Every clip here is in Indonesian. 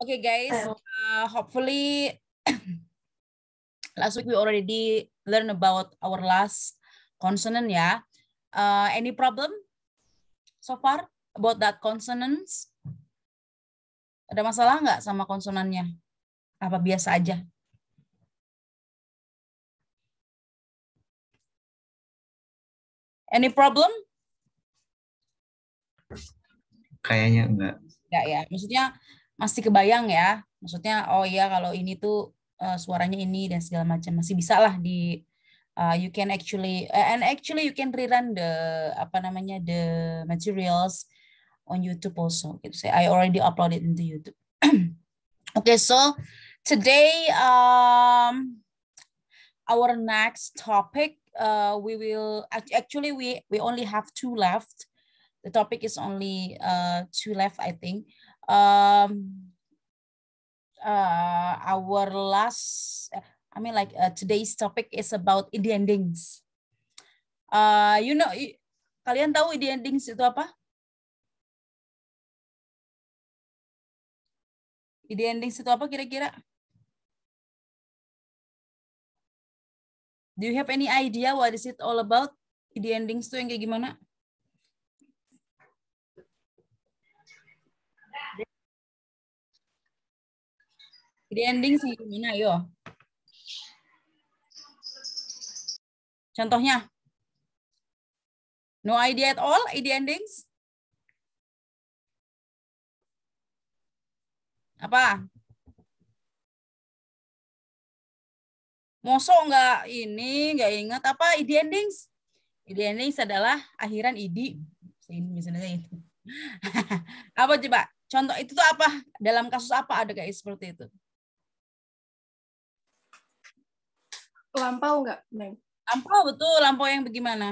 okay guys uh, hopefully last week we already learn about our last consonant ya yeah. uh, any problem so far about that consonants ada masalah nggak sama konsonannya apa biasa aja any problem kayaknya enggak enggak ya maksudnya masih kebayang ya maksudnya oh iya kalau ini tuh uh, suaranya ini dan segala macam masih bisa lah di uh, you can actually uh, and actually you can rerun the apa namanya the materials on YouTube also gitu saya I already uploaded into YouTube okay so today um our next topic uh, we will actually we we only have two left the topic is only uh, two left I think um, uh, our last, I mean, like uh, today's topic is about indie endings. Uh, you know, kalian tahu indie endings itu apa? Indie endings itu apa kira-kira? Do you have any idea what is it all about? Indie endings itu yang kayak gimana? Jadi ending sih gimana yo? Contohnya. No idea at all id endings? Apa? Moso nggak ini, nggak ingat apa id endings? Id endings adalah akhiran id. Misalnya itu. apa coba? Contoh itu tuh apa? Dalam kasus apa ada kayak seperti itu? lampau nggak, Neng? Lampau betul, lampau yang bagaimana?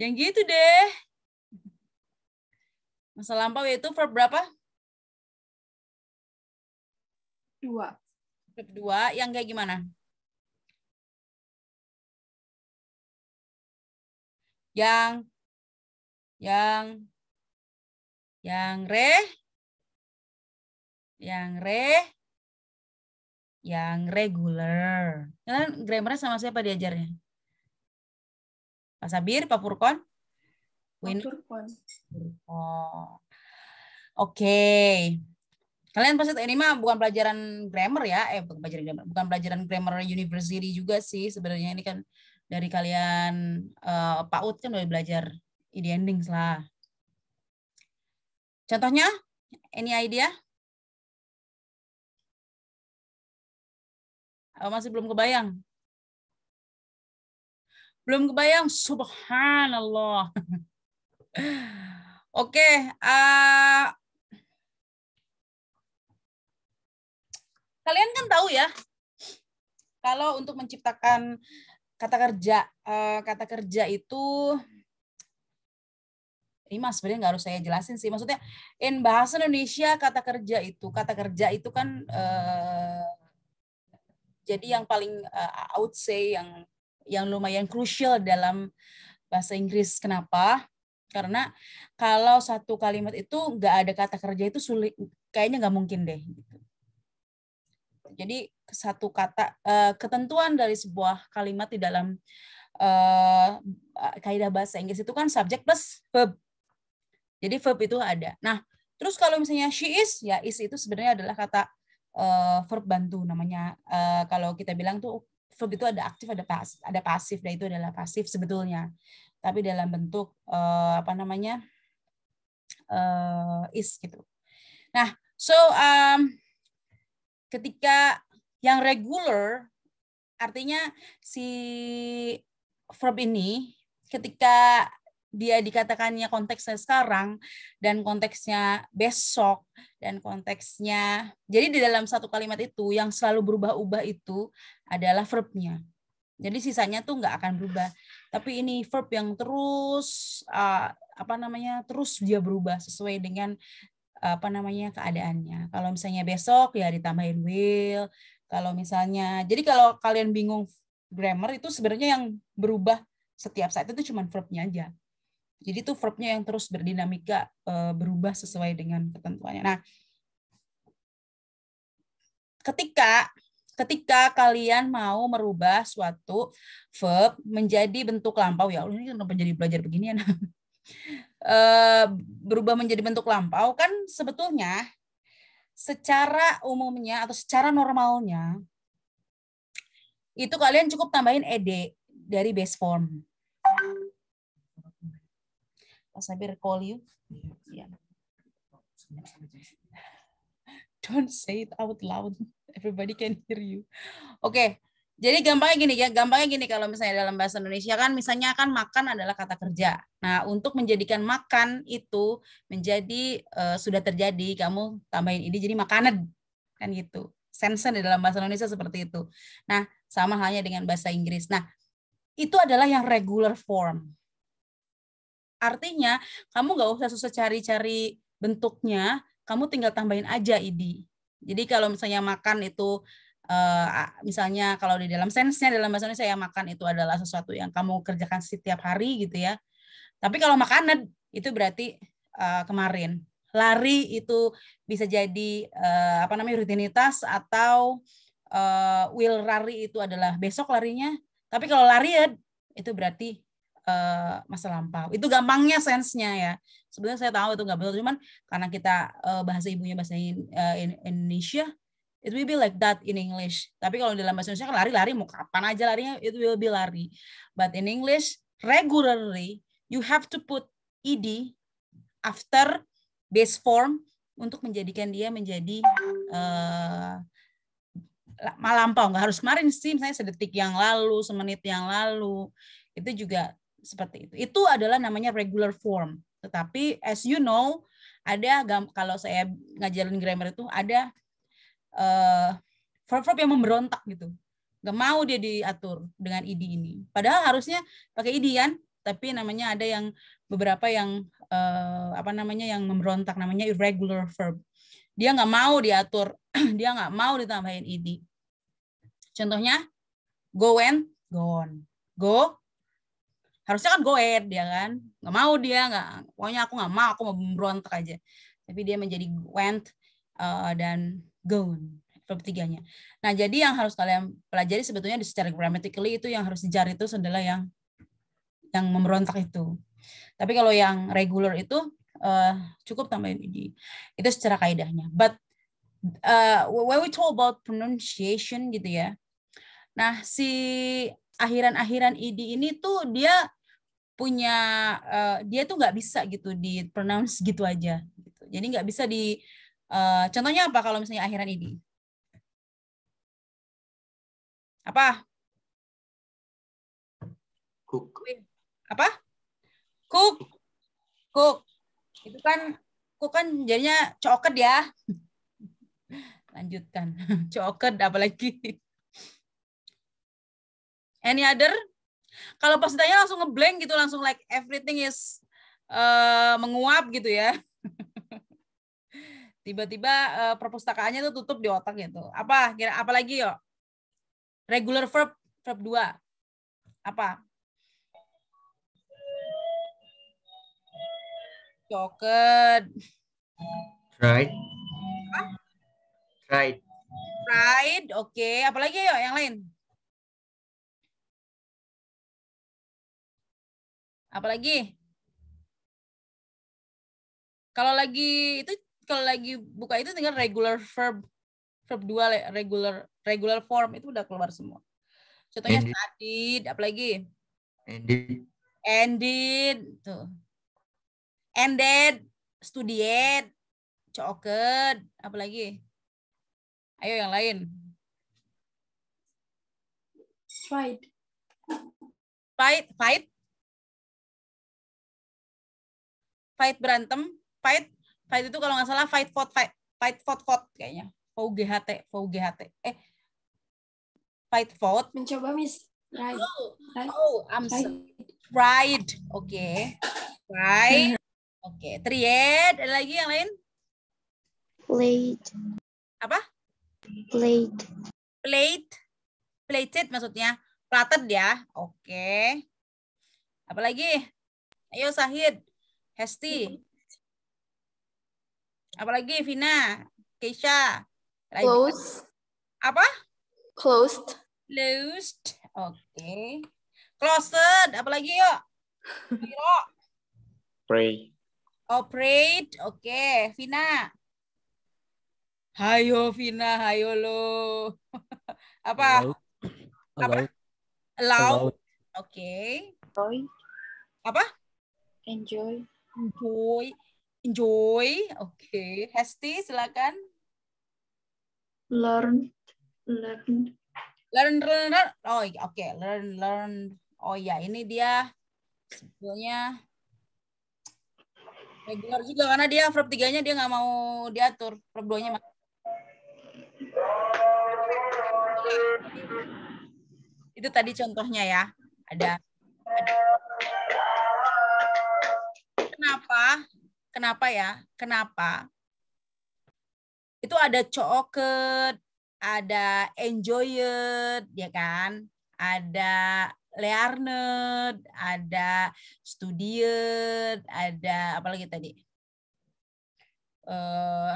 Yang gitu deh. Masa lampau yaitu verb berapa? Dua. Verb dua, yang kayak gimana? Yang, yang, yang reh yang re yang regular. Kalian grammarnya sama siapa diajarnya? Pak Sabir, Pak Purkon? Pak Purkon. Oh. Oke. Okay. Kalian pasti eh, ini mah bukan pelajaran grammar ya, eh bukan pelajaran grammar, bukan pelajaran grammar university juga sih sebenarnya ini kan dari kalian uh, ut kan udah belajar ide endings lah. Contohnya, ini idea? Eh, masih belum kebayang? Belum kebayang? Subhanallah. Oke, okay, uh, eh, kalian kan tahu ya, kalau untuk menciptakan kata kerja, uh, kata kerja itu ini mas sebenarnya nggak harus saya jelasin sih maksudnya in bahasa Indonesia kata kerja itu kata kerja itu kan uh, jadi yang paling uh, I would say yang yang lumayan krusial dalam bahasa Inggris kenapa karena kalau satu kalimat itu nggak ada kata kerja itu sulit kayaknya nggak mungkin deh gitu. jadi satu kata uh, ketentuan dari sebuah kalimat di dalam uh, kaidah bahasa Inggris itu kan subjek plus verb jadi verb itu ada nah terus kalau misalnya she is ya is itu sebenarnya adalah kata uh, verb bantu namanya. Uh, kalau kita bilang tuh verb itu ada aktif, ada pasif, ada pasif. Dan nah, itu adalah pasif sebetulnya. Tapi dalam bentuk uh, apa namanya uh, is gitu. Nah, so um, ketika yang regular artinya si verb ini ketika dia dikatakannya konteksnya sekarang dan konteksnya besok dan konteksnya jadi di dalam satu kalimat itu yang selalu berubah-ubah itu adalah verbnya jadi sisanya tuh nggak akan berubah tapi ini verb yang terus uh, apa namanya terus dia berubah sesuai dengan apa namanya keadaannya kalau misalnya besok ya ditambahin will kalau misalnya jadi kalau kalian bingung grammar itu sebenarnya yang berubah setiap saat itu cuma verbnya aja jadi itu verbnya yang terus berdinamika eh, berubah sesuai dengan ketentuannya. Nah, ketika ketika kalian mau merubah suatu verb menjadi bentuk lampau ya Allah ini kenapa jadi belajar beginian eh, berubah menjadi bentuk lampau kan sebetulnya secara umumnya atau secara normalnya itu kalian cukup tambahin ed dari base form Pastor Sabir call you. Yeah. Iya. Don't say it out loud. Everybody can hear you. Oke. Okay. Jadi gampangnya gini ya, gampangnya gini kalau misalnya dalam bahasa Indonesia kan misalnya kan makan adalah kata kerja. Nah, untuk menjadikan makan itu menjadi uh, sudah terjadi, kamu tambahin ini jadi makanan kan gitu. Sense di dalam bahasa Indonesia seperti itu. Nah, sama halnya dengan bahasa Inggris. Nah, itu adalah yang regular form. Artinya kamu nggak usah susah cari-cari bentuknya, kamu tinggal tambahin aja ID. Jadi kalau misalnya makan itu eh, misalnya kalau di dalam sensenya dalam bahasa bahasanya saya makan itu adalah sesuatu yang kamu kerjakan setiap hari gitu ya tapi kalau makanan itu berarti eh, kemarin lari itu bisa jadi eh, apa namanya rutinitas atau will lari itu adalah besok larinya tapi kalau lari ya, itu berarti Eh, masa lampau. Itu gampangnya sensenya ya. Sebenarnya saya tahu itu nggak betul, cuman karena kita eh, bahasa ibunya bahasa eh, Indonesia, it will be like that in English. Tapi kalau dalam bahasa Indonesia kan lari-lari mau kapan aja larinya it will be lari. But in English regularly you have to put ed after base form untuk menjadikan dia menjadi uh, malampau nggak harus kemarin sih misalnya sedetik yang lalu semenit yang lalu itu juga seperti itu. Itu adalah namanya regular form. Tetapi as you know, ada kalau saya ngajarin grammar itu ada uh, eh, verb verb yang memberontak gitu. Gak mau dia diatur dengan id ini. Padahal harusnya pakai id kan, tapi namanya ada yang beberapa yang uh, apa namanya yang memberontak namanya irregular verb. Dia nggak mau diatur, dia nggak mau ditambahin id. Contohnya go and gone. Go harusnya kan goet dia kan nggak mau dia nggak pokoknya aku nggak mau aku mau berontak aja tapi dia menjadi went uh, dan gone verb tiganya. Nah, jadi yang harus kalian pelajari sebetulnya di secara grammatically itu yang harus dicari itu adalah yang yang memberontak itu. Tapi kalau yang regular itu uh, cukup tambahin ini. Itu secara kaidahnya. But uh, when we talk about pronunciation gitu ya. Nah, si akhiran-akhiran id ini tuh dia punya uh, dia tuh nggak bisa gitu di pronounce gitu aja gitu. Jadi nggak bisa di uh, contohnya apa kalau misalnya akhiran id? Apa? Cook. Apa? Cook. Cook. Itu kan cook kan jadinya coket ya. Lanjutkan. coket apalagi. Any other? Kalau pas ditanya langsung ngeblank gitu, langsung like everything is uh, menguap gitu ya. Tiba-tiba uh, perpustakaannya tuh tutup di otak gitu. Apa? Kira apalagi yo? Regular verb verb dua Apa? Coket. Right. Right. Right, oke. Okay. Apalagi yo yang lain? Apalagi? Kalau lagi itu kalau lagi buka itu dengan regular verb verb dua regular regular form itu udah keluar semua. Contohnya ended. studied, apalagi? Ended. Ended, tuh. Ended, studied, coket, apalagi? Ayo yang lain. fight Fight, fight, fight berantem, fight fight itu kalau nggak salah fight fought fight fight fought fought kayaknya. VGHT, VGHT. Eh fight fought. Mencoba miss right. Oh, oh I'm sorry. Right. Oke. Okay. Right. Mhm. Oke, okay. triad. Ada lagi yang lain? Plate. Apa? Plate. Plate. Plated maksudnya. Plated ya. Oke. Okay. lagi Ayo Sahid. Hesti. Mm-hmm. Apalagi Vina, Keisha. Lagi. Close. Apa? Closed. Closed. Oke. Okay. Closed. Apalagi yuk? Piro. Pray. Operate. Oh, Oke, okay. Vina. Hayo Vina, hayo lo. Apa? Allowed. Apa? Allow. Oke. Okay. Enjoy. Apa? Enjoy enjoy enjoy oke okay. Hesti silakan learn learn learn learn, learn. oh iya. oke okay. learn learn oh ya ini dia sebetulnya regular juga karena dia verb tiganya dia nggak mau diatur verb duanya mak itu tadi contohnya ya ada, ada kenapa? Kenapa ya? Kenapa? Itu ada cooket, ada enjoyed, ya kan? Ada learned, ada studied, ada apa lagi tadi? Uh,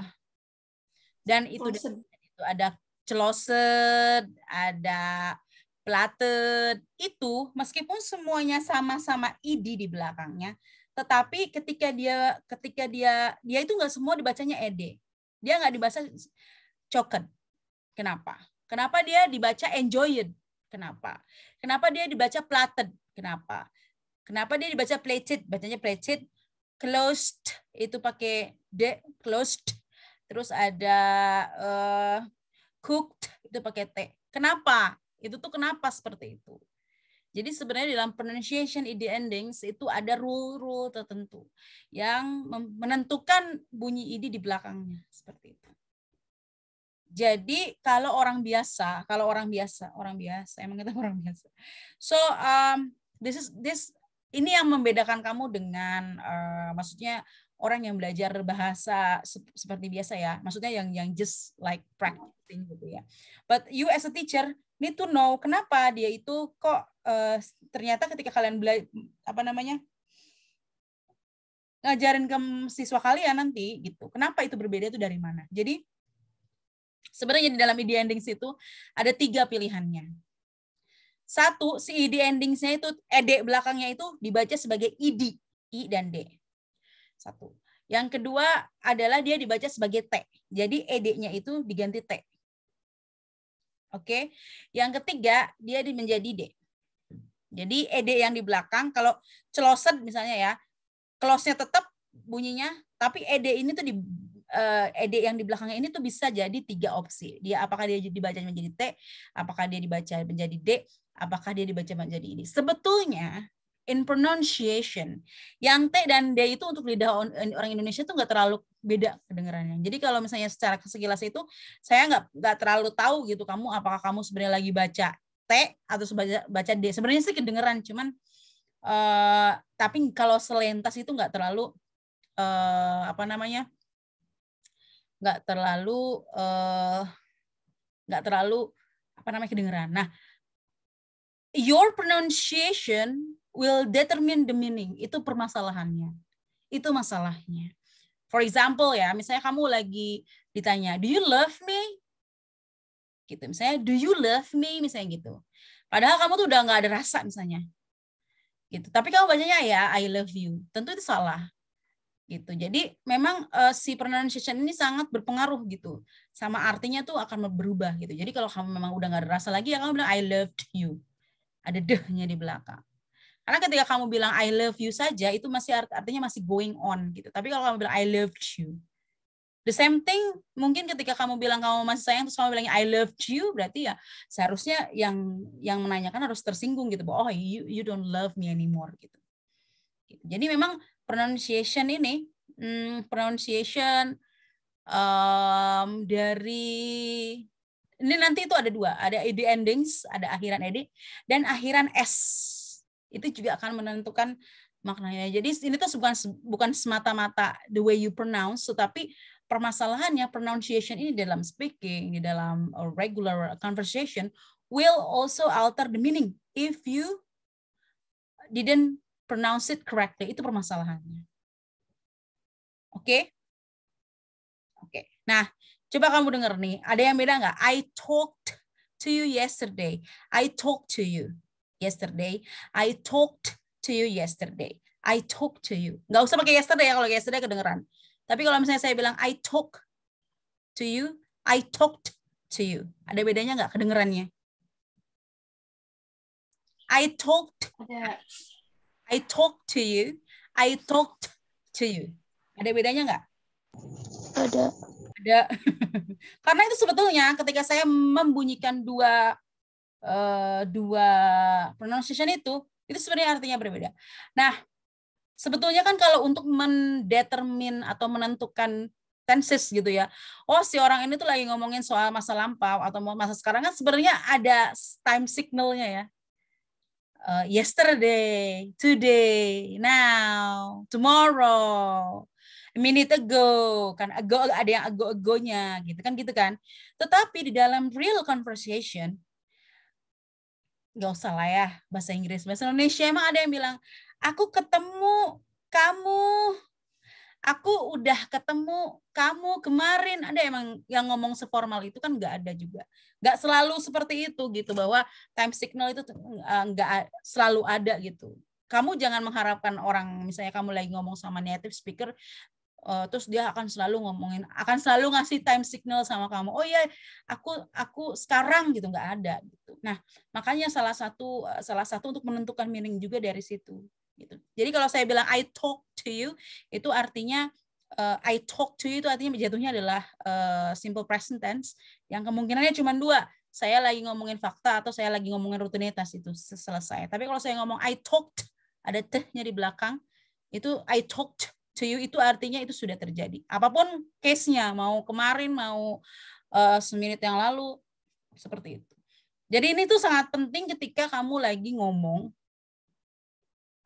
dan itu, itu ada closed ada plated. Itu meskipun semuanya sama-sama id di belakangnya, tetapi ketika dia ketika dia dia itu nggak semua dibacanya ed dia nggak dibaca choken kenapa kenapa dia dibaca enjoyed kenapa kenapa dia dibaca plated kenapa kenapa dia dibaca plated bacanya plated closed itu pakai d closed terus ada uh, cooked itu pakai t kenapa itu tuh kenapa seperti itu jadi sebenarnya dalam pronunciation id endings itu ada rule-rule tertentu yang menentukan bunyi id di belakangnya seperti itu. Jadi kalau orang biasa, kalau orang biasa, orang biasa, emang kita orang biasa. So um, this is this ini yang membedakan kamu dengan uh, maksudnya orang yang belajar bahasa seperti biasa ya maksudnya yang yang just like practicing gitu ya but you as a teacher need to know kenapa dia itu kok uh, ternyata ketika kalian belajar apa namanya ngajarin ke siswa kalian nanti gitu. Kenapa itu berbeda itu dari mana? Jadi sebenarnya di dalam ide endings itu ada tiga pilihannya. Satu, si ide endingsnya itu ed belakangnya itu dibaca sebagai id, e i dan d satu. Yang kedua adalah dia dibaca sebagai T. Jadi ED-nya itu diganti T. Oke. Yang ketiga, dia menjadi D. Jadi ED yang di belakang, kalau celoset misalnya ya, close-nya tetap bunyinya, tapi ED ini tuh di ED eh, e yang di belakangnya ini tuh bisa jadi tiga opsi. Dia apakah dia dibaca menjadi T, apakah dia dibaca menjadi D, apakah dia dibaca menjadi ini. Sebetulnya in pronunciation. Yang T dan D itu untuk lidah eh, orang Indonesia itu nggak terlalu beda kedengarannya. Jadi kalau misalnya secara sekilas itu saya nggak nggak terlalu tahu gitu kamu apakah kamu sebenarnya lagi baca T atau baca baca D. Sebenarnya sih kedengeran cuman uh, tapi kalau selentas itu nggak terlalu uh, apa namanya? nggak terlalu uh, nggak terlalu apa namanya kedengeran. Nah, your pronunciation will determine the meaning. Itu permasalahannya. Itu masalahnya. For example ya, misalnya kamu lagi ditanya, do you love me? Gitu, misalnya, do you love me? Misalnya gitu. Padahal kamu tuh udah nggak ada rasa misalnya. Gitu. Tapi kamu bacanya ya, I love you. Tentu itu salah. Gitu. Jadi memang uh, si pronunciation ini sangat berpengaruh gitu. Sama artinya tuh akan berubah gitu. Jadi kalau kamu memang udah nggak ada rasa lagi, ya kamu bilang I loved you. Ada dehnya di belakang. Karena ketika kamu bilang I love you saja itu masih art artinya masih going on gitu. Tapi kalau kamu bilang I loved you, the same thing mungkin ketika kamu bilang kamu masih sayang terus kamu bilangnya I loved you berarti ya seharusnya yang yang menanyakan harus tersinggung gitu bahwa oh you you don't love me anymore gitu. gitu. Jadi memang pronunciation ini hmm, pronunciation um, dari ini nanti itu ada dua, ada ed endings, ada akhiran ed dan akhiran s itu juga akan menentukan maknanya. Jadi ini tuh bukan bukan semata-mata the way you pronounce, tetapi permasalahannya pronunciation ini dalam speaking, di dalam uh, regular conversation will also alter the meaning if you didn't pronounce it correctly. Itu permasalahannya. Oke? Okay? Oke. Okay. Nah, coba kamu dengar nih, ada yang beda nggak? I talked to you yesterday. I talked to you yesterday. I talked to you yesterday. I talked to you. Gak usah pakai yesterday ya kalau yesterday kedengeran. Tapi kalau misalnya saya bilang I talk to you, I talked to you. Ada bedanya nggak kedengerannya? I talked. Ada. I talked to you. I talked to you. Ada bedanya nggak? Ada. Ada. Karena itu sebetulnya ketika saya membunyikan dua Eh, dua pronunciation itu itu sebenarnya artinya berbeda. Nah, sebetulnya kan kalau untuk mendetermin atau menentukan tenses gitu ya. Oh, si orang ini tuh lagi ngomongin soal masa lampau atau masa sekarang kan sebenarnya ada time signalnya ya. Uh, yesterday, today, now, tomorrow, a minute ago, kan ago ada yang ago-agonya gitu kan gitu kan. Tetapi di dalam real conversation nggak usah lah ya bahasa Inggris bahasa Indonesia emang ada yang bilang aku ketemu kamu aku udah ketemu kamu kemarin ada emang yang ngomong seformal itu kan nggak ada juga nggak selalu seperti itu gitu bahwa time signal itu nggak eh, selalu ada gitu kamu jangan mengharapkan orang misalnya kamu lagi ngomong sama native speaker uh, terus dia akan selalu ngomongin akan selalu ngasih time signal sama kamu oh iya aku aku sekarang gitu nggak ada gitu nah makanya salah satu eh, salah satu untuk menentukan meaning juga dari situ gitu jadi kalau saya bilang I talk to you itu artinya uh, I talk to you itu artinya jatuhnya adalah uh, simple present tense yang kemungkinannya cuma dua saya lagi ngomongin fakta atau saya lagi ngomongin rutinitas itu selesai tapi kalau saya ngomong I talked ada tehnya di belakang itu I talked to you itu artinya itu sudah terjadi. Apapun case-nya, mau kemarin, mau uh, seminit yang lalu, seperti itu. Jadi ini tuh sangat penting ketika kamu lagi ngomong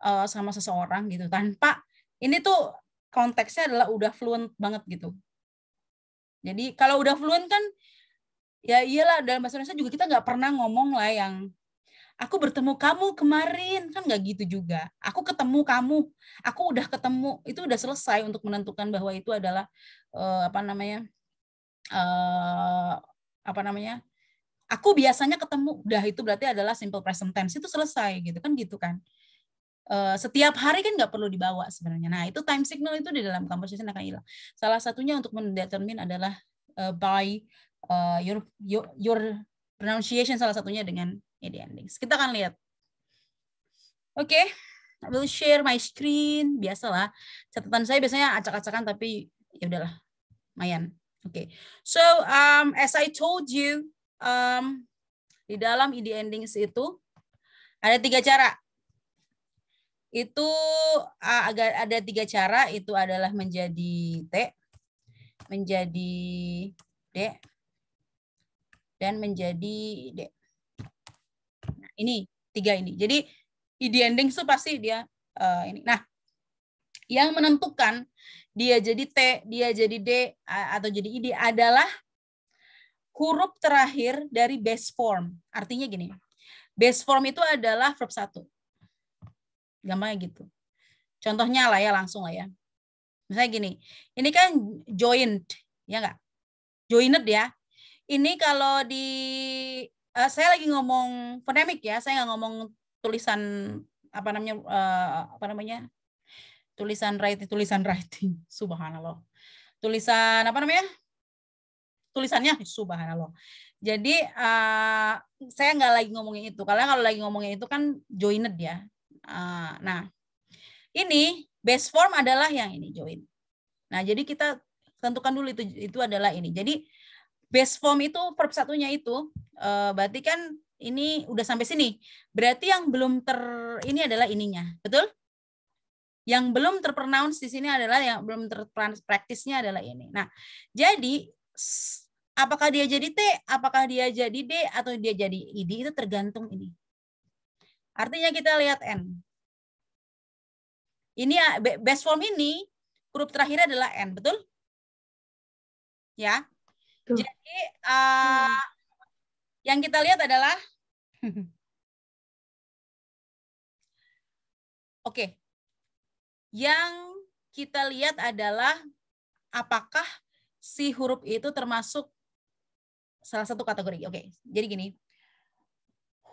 uh, sama seseorang gitu tanpa ini tuh konteksnya adalah udah fluent banget gitu. Jadi kalau udah fluent kan ya iyalah dalam bahasa Indonesia juga kita nggak pernah ngomong lah yang aku bertemu kamu kemarin kan nggak gitu juga aku ketemu kamu aku udah ketemu itu udah selesai untuk menentukan bahwa itu adalah uh, apa namanya uh, apa namanya aku biasanya ketemu udah itu berarti adalah simple present tense itu selesai gitu kan gitu kan eh, setiap hari kan nggak perlu dibawa sebenarnya nah itu time signal itu di dalam conversation akan hilang salah satunya untuk mendetermine adalah uh, by uh, your, your your pronunciation salah satunya dengan media Kita akan lihat. Oke, okay. I will share my screen. Biasalah. Catatan saya biasanya acak-acakan tapi ya udahlah. Lumayan. Oke. Okay. So, um, as I told you, um, di dalam ide endings itu ada tiga cara. Itu agak ada tiga cara. Itu adalah menjadi T, menjadi D, dan menjadi D ini tiga ini. Jadi id ending itu pasti dia uh, ini. Nah, yang menentukan dia jadi T, dia jadi D atau jadi ID adalah huruf terakhir dari base form. Artinya gini. Base form itu adalah verb 1. Gampangnya gitu. Contohnya lah ya langsung lah ya. Misalnya gini, ini kan joined, ya enggak? Joined ya. Ini kalau di uh, saya lagi ngomong fonemik ya, saya nggak ngomong tulisan apa namanya uh, apa namanya tulisan writing, tulisan writing, subhanallah. Tulisan apa namanya? Tulisannya subhanallah. Jadi uh, saya nggak lagi ngomongin itu. Kalian kalau lagi ngomongin itu kan joined ya. Uh, nah, ini base form adalah yang ini join. Nah, jadi kita tentukan dulu itu itu adalah ini. Jadi base form itu verb satunya itu Eh, berarti kan ini udah sampai sini. Berarti yang belum ter ini adalah ininya, betul? Yang belum terpronounce di sini adalah yang belum terpraktisnya adalah ini. Nah, jadi apakah dia jadi T, apakah dia jadi D atau dia jadi ID itu tergantung ini. Artinya kita lihat N. Ini ah, best form ini huruf terakhir adalah N, betul? Ya. Tuh. Jadi uh, hmm yang kita lihat adalah Oke. Okay. Yang kita lihat adalah apakah si huruf itu termasuk salah satu kategori. Oke. Okay. Jadi gini.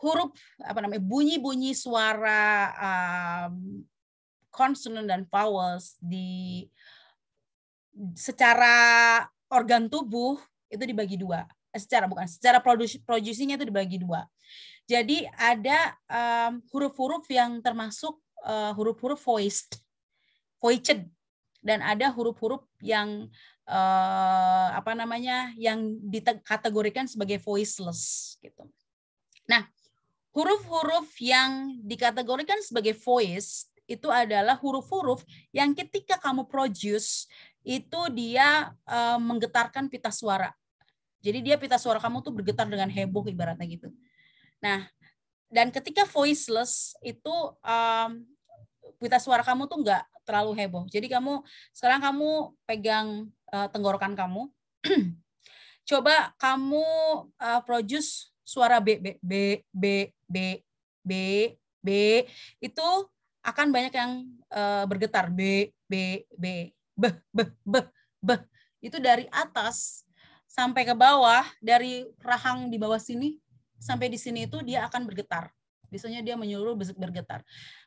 Huruf apa namanya? bunyi-bunyi suara um, consonant dan vowels di secara organ tubuh itu dibagi dua secara bukan secara produksi produksinya itu dibagi dua. Jadi ada huruf-huruf um, yang termasuk huruf-huruf uh, voiced, voiced, dan ada huruf-huruf yang uh, apa namanya yang dikategorikan sebagai voiceless gitu. Nah, huruf-huruf yang dikategorikan sebagai voice itu adalah huruf-huruf yang ketika kamu produce itu dia uh, menggetarkan pita suara jadi dia pita suara kamu tuh bergetar dengan heboh ibaratnya gitu. Nah, dan ketika voiceless itu um, pita suara kamu tuh nggak terlalu heboh. Jadi kamu sekarang kamu pegang uh, tenggorokan kamu. Coba kamu uh, produce suara B B B B B B B itu akan banyak yang uh, bergetar B B B B B B itu dari atas sampai ke bawah dari rahang di bawah sini sampai di sini itu dia akan bergetar. Biasanya dia menyuruh bergetar.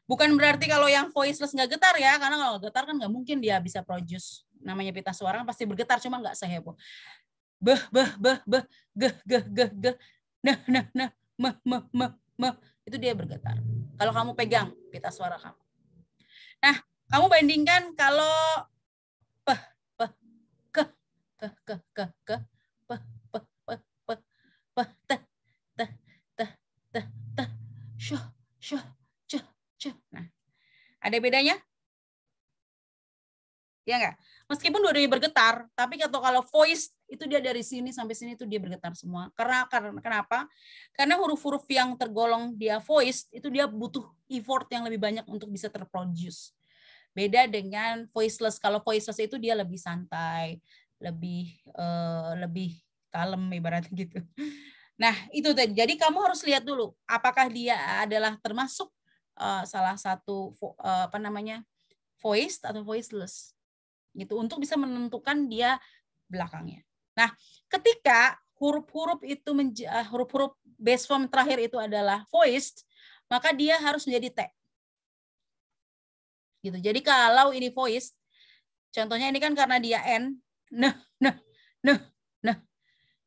Bukan berarti kalau yang voiceless nggak getar ya, karena kalau getar kan nggak mungkin dia bisa produce. Namanya pita suara kan pasti bergetar, cuma nggak seheboh. Beh, beh, beh, beh, geh, geh, geh, geh, nah, nah, nah, meh, meh, meh, meh. Itu dia bergetar. Kalau kamu pegang pita suara kamu. Nah, kamu bandingkan kalau peh, peh, ke keh, keh, keh, keh, cuh, cuh, cuh, Nah, ada bedanya? Ya enggak? Meskipun dua-duanya bergetar, tapi kalau kalau voice itu dia dari sini sampai sini itu dia bergetar semua. Karena karena kenapa? Karena huruf-huruf yang tergolong dia voice itu dia butuh effort yang lebih banyak untuk bisa terproduce. Beda dengan voiceless. Kalau voiceless itu dia lebih santai, lebih uh, lebih kalem ibaratnya gitu. Nah, itu tadi. Jadi kamu harus lihat dulu apakah dia adalah termasuk uh, salah satu uh, apa namanya? voiced atau voiceless. Gitu untuk bisa menentukan dia belakangnya. Nah, ketika huruf-huruf itu eh, huruf-huruf uh, base form terakhir itu adalah voiced, maka dia harus menjadi T. Gitu. Jadi kalau ini voiced, contohnya ini kan karena dia N, nah, nah, nah,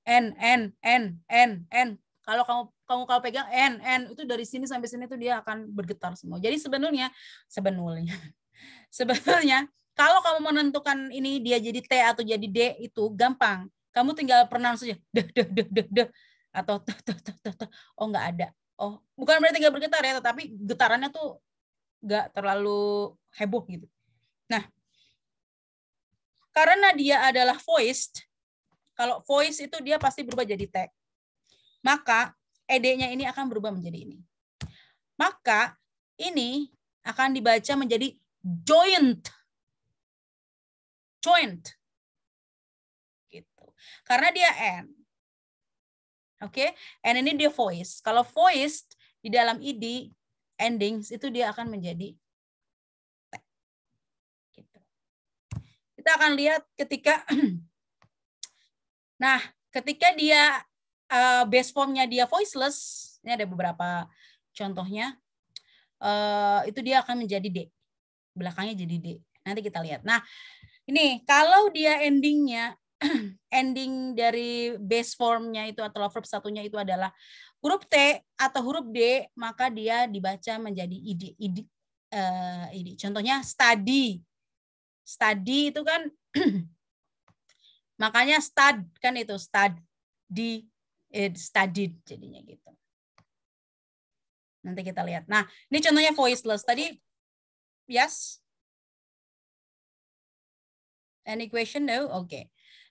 N N N N N kalau kamu kamu kalau pegang N N itu dari sini sampai sini tuh dia akan bergetar semua. Jadi sebenarnya sebenarnya sebenarnya kalau kamu menentukan ini dia jadi T atau jadi D itu gampang. Kamu tinggal pernah saja deh deh deh deh deh atau tuh tuh tuh tuh Oh nggak ada. Oh bukan berarti nggak bergetar ya, tetapi getarannya tuh nggak terlalu heboh gitu. Nah, karena dia adalah voiced, kalau voice itu dia pasti berubah jadi tag. Maka ED-nya ini akan berubah menjadi ini. Maka ini akan dibaca menjadi joint. Joint. Gitu. Karena dia N. Oke, okay? N ini dia voice. Kalau voice di dalam ID endings itu dia akan menjadi tag. Gitu. Kita akan lihat ketika Nah, ketika dia uh, eh, base formnya dia voiceless, ini ada beberapa contohnya, uh, itu dia akan menjadi D. Belakangnya jadi D. Nanti kita lihat. Nah, ini kalau dia endingnya ending dari base formnya itu atau verb satunya itu adalah huruf T atau huruf D, maka dia dibaca menjadi ID. ID, uh, eh, ID. Contohnya study. Study itu kan Makanya stud kan itu stud di eh, studied jadinya gitu. Nanti kita lihat. Nah, ini contohnya voiceless. Tadi yes. Any question? No. Oke. Okay.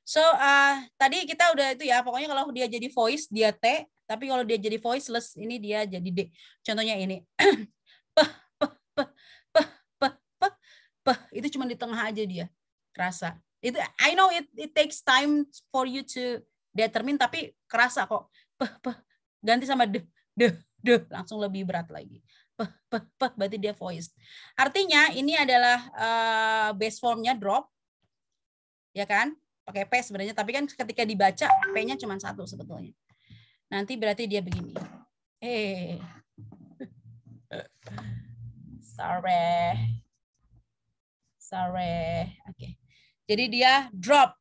So uh, tadi kita udah itu ya pokoknya kalau dia jadi voice dia T, tapi kalau dia jadi voiceless ini dia jadi D. Contohnya ini. Itu cuma di tengah aja dia. Kerasa. Itu I know it it takes time for you to determine tapi kerasa kok. Peh peh ganti sama de de de langsung lebih berat lagi. Peh peh peh berarti dia voice Artinya ini adalah uh, base formnya drop. Ya kan? Pakai P sebenarnya tapi kan ketika dibaca P-nya cuma satu sebetulnya. Nanti berarti dia begini. Eh. Hey. Sorry. Sorry. Oke. Okay. Jadi dia drop.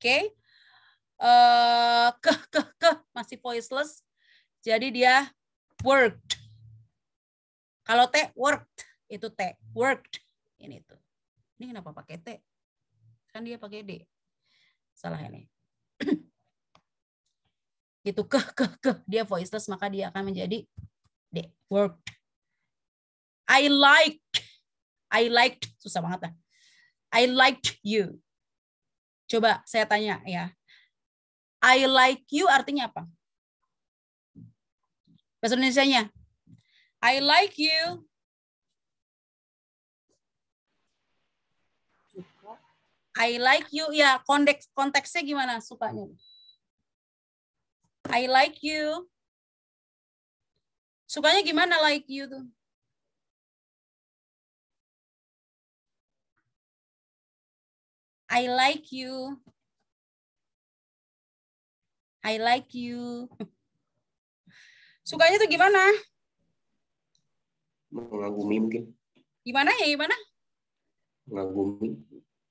Oke. Okay. Uh, eh, ke ke, ke. masih voiceless. Jadi dia worked. Kalau T, worked. Itu T, worked. Ini tuh. Ini kenapa pakai T? Kan dia pakai D. Salah ini. itu ke ke ke Dia voiceless, maka dia akan menjadi D, worked. I like I liked susah banget lah. I liked you. Coba saya tanya ya. I like you artinya apa? Bahasa Indonesia-nya. I like you. I like you ya konteks konteksnya gimana sukanya? I like you. Sukanya gimana like you tuh? I like you. I like you. Sukanya tuh gimana? Mengagumi mungkin. Gimana ya, gimana? Mengagumi.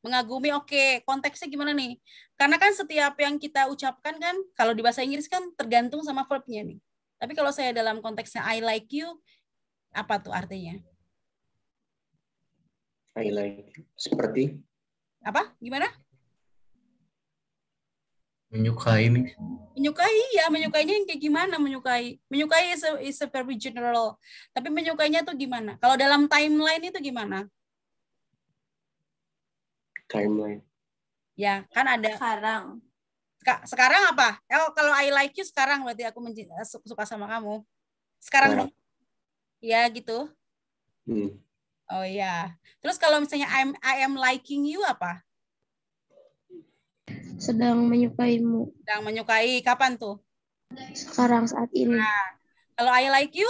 Mengagumi, oke. Okay. Konteksnya gimana nih? Karena kan setiap yang kita ucapkan kan, kalau di bahasa Inggris kan tergantung sama verbnya nih. Tapi kalau saya dalam konteksnya I like you, apa tuh artinya? I like you. Seperti? apa gimana menyukai nih menyukai ya menyukainya yang kayak gimana menyukai menyukai is a, is a very general tapi menyukainya tuh gimana kalau dalam timeline itu gimana timeline ya kan ada sekarang sekarang apa eh, kalau I like you sekarang berarti aku eh, suka sama kamu sekarang nah. ya gitu hmm. Oh iya. Yeah. Terus kalau misalnya I'm I am liking you apa? Sedang menyukaimu. Sedang menyukai kapan tuh? Sekarang saat ini. Nah, kalau I like you?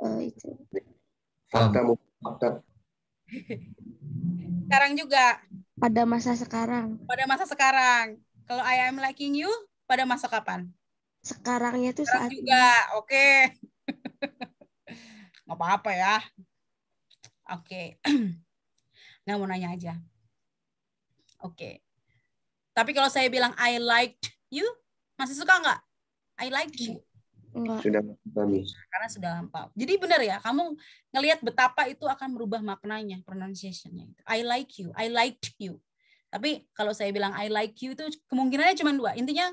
Oh, itu. Fakta fakta. sekarang juga. Pada masa sekarang. Pada masa sekarang. Kalau I am liking you pada masa kapan? Sekarangnya tuh sekarang saat juga. Oke. Okay. Gak apa-apa ya. Oke. Okay. nah, mau nanya aja. Oke. Okay. Tapi kalau saya bilang I liked you, masih suka nggak? I like you. Enggak. Sudah pahami. Nah, karena sudah lampau. Jadi benar ya, kamu ngelihat betapa itu akan merubah maknanya, pronunciation-nya. I like you, I liked you. Tapi kalau saya bilang I like you itu kemungkinannya cuma dua. Intinya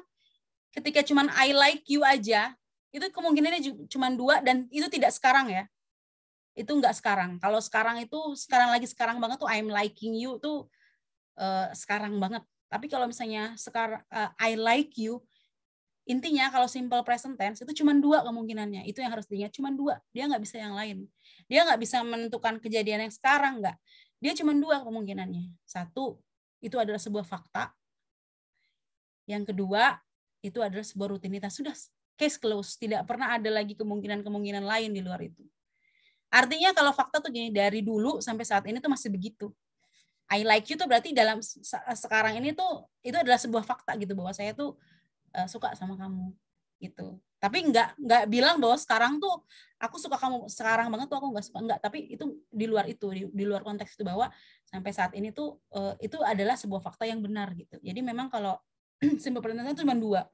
ketika cuma I like you aja, itu kemungkinannya cuma dua dan itu tidak sekarang ya itu nggak sekarang kalau sekarang itu sekarang lagi sekarang banget tuh I'm liking you tuh uh, sekarang banget tapi kalau misalnya sekarang uh, eh, I like you intinya kalau simple present tense itu cuma dua kemungkinannya itu yang harus diingat cuma dua dia nggak bisa yang lain dia nggak bisa menentukan kejadian yang sekarang nggak dia cuma dua kemungkinannya satu itu adalah sebuah fakta yang kedua itu adalah sebuah rutinitas sudah case close tidak pernah ada lagi kemungkinan kemungkinan lain di luar itu Artinya kalau fakta tuh gini, dari dulu sampai saat ini tuh masih begitu. I like you tuh berarti dalam sekarang ini tuh itu adalah sebuah fakta gitu bahwa saya tuh uh, suka sama kamu gitu. Tapi nggak nggak bilang bahwa sekarang tuh aku suka kamu sekarang banget tuh aku nggak suka nggak. Tapi itu di luar itu di, di luar konteks itu bahwa sampai saat ini tuh uh, itu adalah sebuah fakta yang benar gitu. Jadi memang kalau simbol pertanyaan itu cuma dua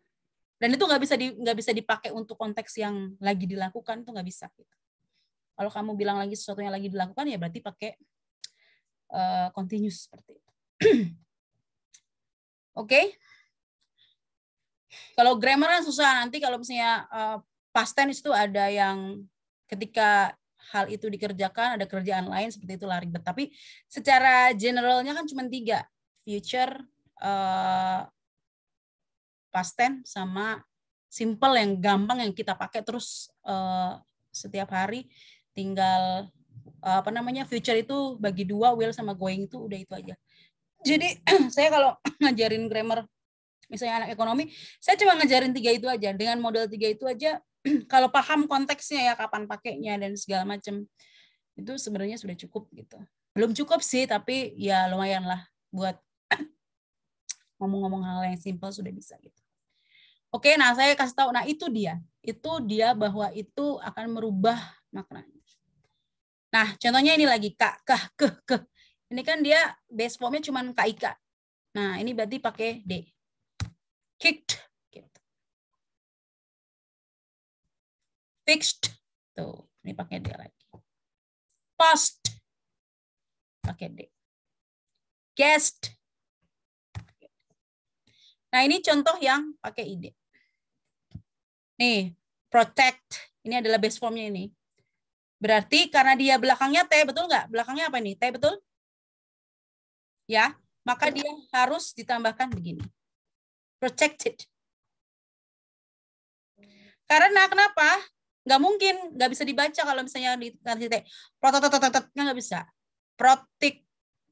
dan itu nggak bisa di nggak bisa dipakai untuk konteks yang lagi dilakukan itu nggak bisa gitu. Kalau kamu bilang lagi sesuatu yang lagi dilakukan ya berarti pakai uh, continuous seperti itu. Oke. Okay? Kalau grammar kan susah nanti kalau misalnya uh, past tense itu ada yang ketika hal itu dikerjakan ada kerjaan lain seperti itu lari Tapi secara generalnya kan cuma tiga future uh, past tense sama simple yang gampang yang kita pakai terus uh, setiap hari tinggal eh, apa namanya future itu bagi dua will sama going itu udah itu aja jadi saya kalau ngajarin grammar misalnya anak ekonomi saya cuma ngajarin tiga itu aja dengan model tiga itu aja kalau paham konteksnya ya kapan pakainya dan segala macam itu sebenarnya sudah cukup gitu belum cukup sih tapi ya lumayan lah buat ngomong-ngomong hal yang simpel sudah bisa gitu oke nah saya kasih tahu nah itu dia itu dia bahwa itu akan merubah maknanya Nah, contohnya ini lagi kak, kah, ke ke Ini kan dia base formnya cuma ika. Nah, ini berarti pakai d. Kicked. Gitu. Fixed. Tuh, ini pakai d lagi. Past. Pakai d. Guest. Nah, ini contoh yang pakai ide. Nih, protect. Ini adalah base formnya ini. Berarti karena dia belakangnya T, betul nggak? Belakangnya apa ini? T, betul? Ya, maka dia harus ditambahkan begini. Protected. Karena kenapa? Nggak mungkin, nggak bisa dibaca kalau misalnya di T. Prototototototnya nggak bisa. Protik,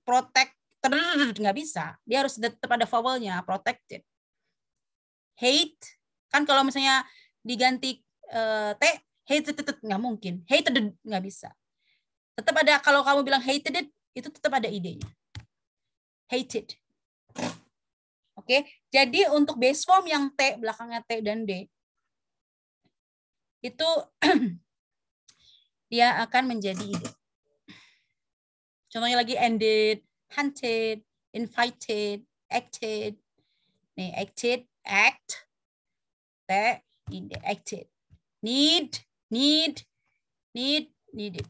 protect, nggak bisa. Dia harus tetap ada vowelnya, protected. Hate, kan kalau misalnya diganti eh, T, hated it nggak mungkin hated it nggak bisa tetap ada kalau kamu bilang hated it itu tetap ada idenya hated oke jadi untuk base form yang t belakangnya t dan d itu dia akan menjadi ide contohnya lagi ended hunted invited acted nih acted act t ide acted need need, need, needed.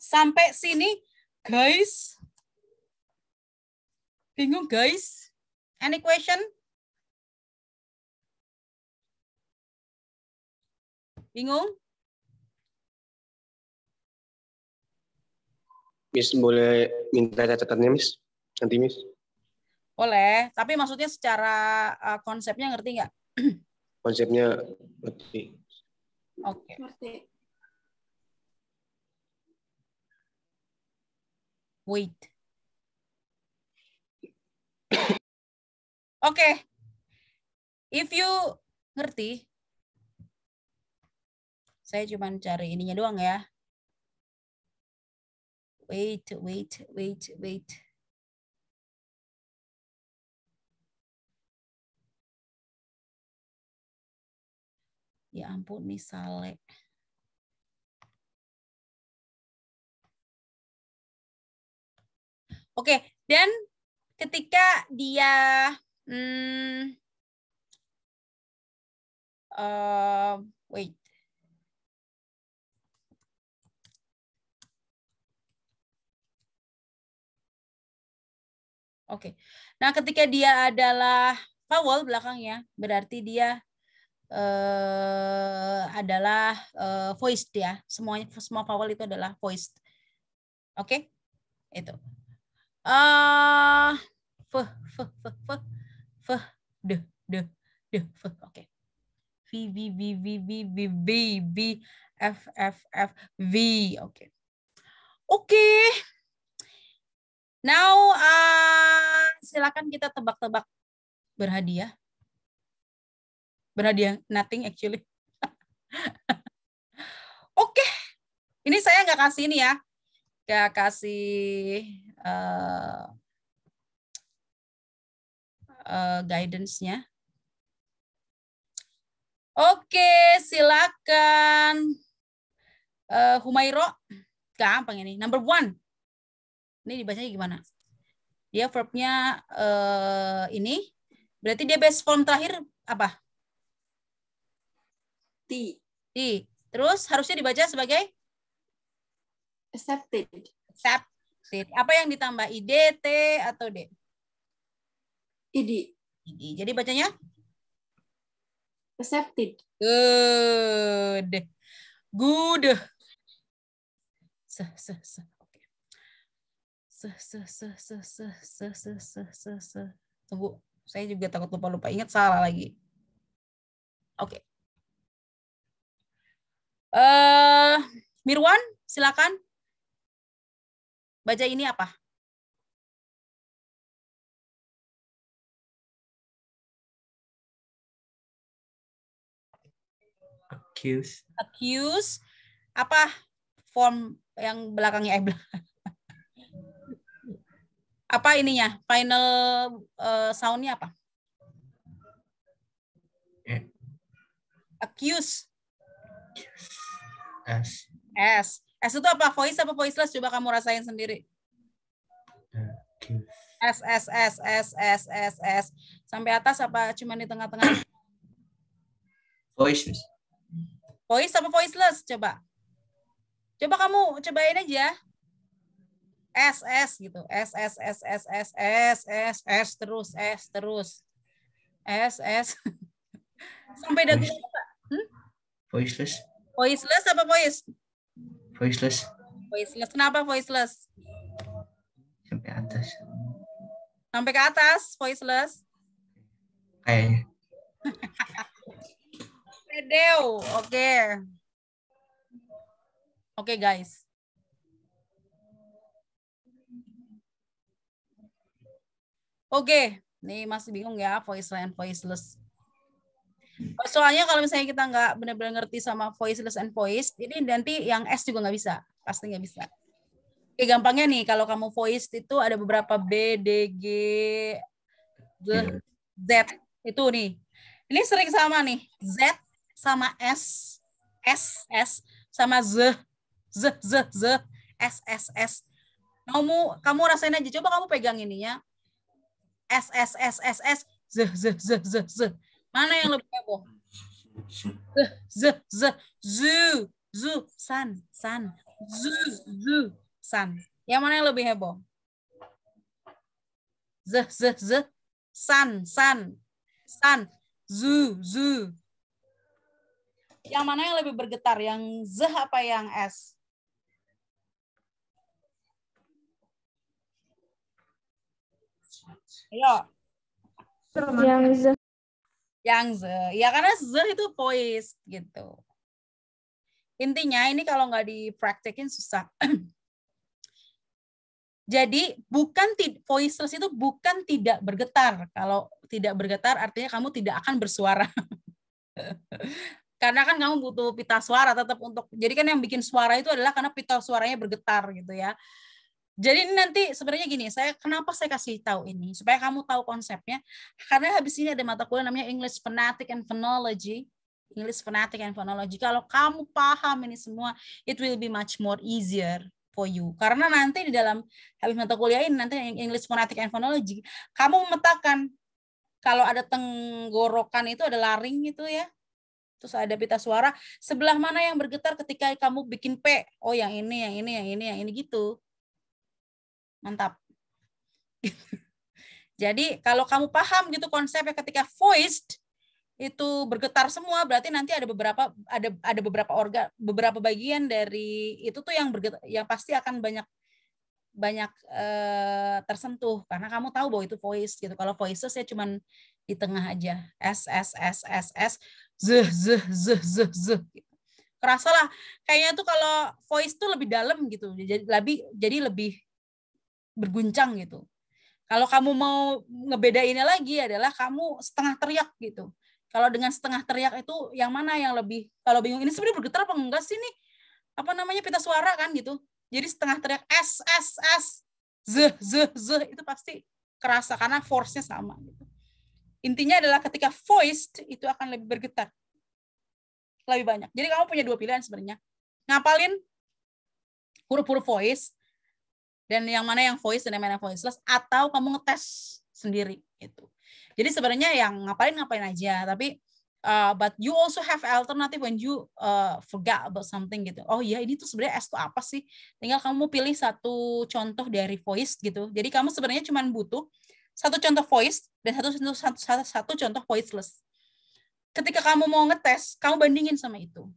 Sampai sini, guys. Bingung, guys? Any question? Bingung? Miss boleh minta catatannya, Miss? Nanti, Miss. Boleh, tapi maksudnya secara uh, konsepnya ngerti nggak? konsepnya ngerti. Oke. Okay. Wait. Oke. Okay. If you ngerti, saya cuma cari ininya doang ya. Wait, wait, wait, wait. Ya ampun, nih sale. Oke, dan ketika dia hmm, uh, wait. Oke. Okay. Nah, ketika dia adalah vowel belakangnya, berarti dia uh, adalah uh, voiced ya. Semuanya semua vowel itu adalah voiced. Oke? Okay? Itu. Eh, f f f f f d d d f. Oke. V v v v v v v v f f f v. Oke. Okay. Oke. Okay. Now uh, silakan kita tebak-tebak berhadiah benar dia nothing actually oke okay. ini saya nggak kasih ini ya nggak kasih uh, uh, guidance-nya oke okay, silakan uh, Humairo gampang ini number one ini dibacanya gimana dia verbnya uh, ini berarti dia base form terakhir apa di. Di. Terus harusnya dibaca sebagai accepted. Accepted. Apa yang ditambah id, t atau d? Id. Id. Jadi bacanya accepted. Good. Good. Seh, seh, seh. Tunggu, saya juga takut lupa-lupa. Ingat salah lagi. Oke. Okay. Uh, Mirwan, silakan. Baca ini apa? Accuse. Accuse. Apa form yang belakangnya eh apa ininya? Final uh, soundnya apa? Eh. Accuse. Accuse. S. S. S itu apa? Voice apa voiceless? Coba kamu rasain sendiri. S, S, S, S, S, S, S. Sampai atas apa cuma di tengah-tengah? Voiceless. Voice apa voiceless? Coba. Coba kamu cobain aja. S, S gitu. S, S, S, S, S, S, S, S, terus, S, terus. S, S. Sampai dagu. Voiceless. Voiceless apa voice? Voiceless. Voiceless. Kenapa voiceless? Sampai atas. Sampai ke atas, voiceless. Kayaknya. Pedeo. oke. Okay. Oke okay, guys. Oke, okay. nih masih bingung ya voiceless and voiceless. Oh, soalnya kalau misalnya kita nggak benar-benar ngerti sama voiceless and voice, jadi nanti yang S juga nggak bisa, pasti nggak bisa. Oke, gampangnya nih, kalau kamu voice itu ada beberapa B, D, G, G iya. Z. Itu nih. Ini sering sama nih, Z sama S, S, S, sama Z, Z, Z, Z, S, S, S. Kamu, kamu rasain aja, coba kamu pegang ininya. S, S, S, S, S, Z, Z, Z, Z, Z. Mana yang lebih heboh? Z, z, z, zoo san, san, zoo zoo san. Yang mana yang lebih heboh? Z, z, z, san, san, san, zoo zoo Yang mana yang lebih bergetar? Yang z apa yang s? Ayo. Yang z. Yang ze. Ya karena ze itu voice gitu. Intinya ini kalau nggak dipraktekin susah. Jadi bukan voiceless itu bukan tidak bergetar. Kalau tidak bergetar artinya kamu tidak akan bersuara. karena kan kamu butuh pita suara tetap untuk jadi kan yang bikin suara itu adalah karena pita suaranya bergetar gitu ya. Jadi nanti sebenarnya gini, saya kenapa saya kasih tahu ini supaya kamu tahu konsepnya. Karena habis ini ada mata kuliah namanya English Phonetic and Phonology. English Phonetic and Phonology. Kalau kamu paham ini semua, it will be much more easier for you. Karena nanti di dalam habis mata kuliah ini nanti yang English Phonetic and Phonology, kamu memetakan kalau ada tenggorokan itu ada laring itu ya, terus ada pita suara sebelah mana yang bergetar ketika kamu bikin P oh yang ini yang ini yang ini yang ini gitu mantap. Jadi kalau kamu paham gitu konsepnya ketika voiced itu bergetar semua berarti nanti ada beberapa ada ada beberapa organ beberapa bagian dari itu tuh yang bergetar, yang pasti akan banyak banyak eh, tersentuh karena kamu tahu bahwa itu voice gitu. Kalau voices ya cuman di tengah aja s s s s s z z z z z Kerasalah kayaknya tuh kalau voice tuh lebih dalam gitu. Jadi lebih jadi lebih berguncang gitu. Kalau kamu mau ngebedainnya lagi adalah kamu setengah teriak gitu. Kalau dengan setengah teriak itu yang mana yang lebih kalau bingung ini sebenarnya bergetar apa enggak sih nih? Apa namanya pita suara kan gitu. Jadi setengah teriak s s s z z z itu pasti kerasa karena force-nya sama gitu. Intinya adalah ketika voiced itu akan lebih bergetar. Lebih banyak. Jadi kamu punya dua pilihan sebenarnya. Ngapalin huruf-huruf voice dan yang mana yang voice dan yang mana yang voiceless atau kamu ngetes sendiri itu. Jadi sebenarnya yang ngapain ngapain aja, tapi uh, but you also have alternative when you uh, forgot about something gitu. Oh iya ini tuh sebenarnya S tuh apa sih? Tinggal kamu pilih satu contoh dari voice gitu. Jadi kamu sebenarnya cuma butuh satu contoh voice dan satu satu, satu, satu, satu contoh voiceless. Ketika kamu mau ngetes, kamu bandingin sama itu.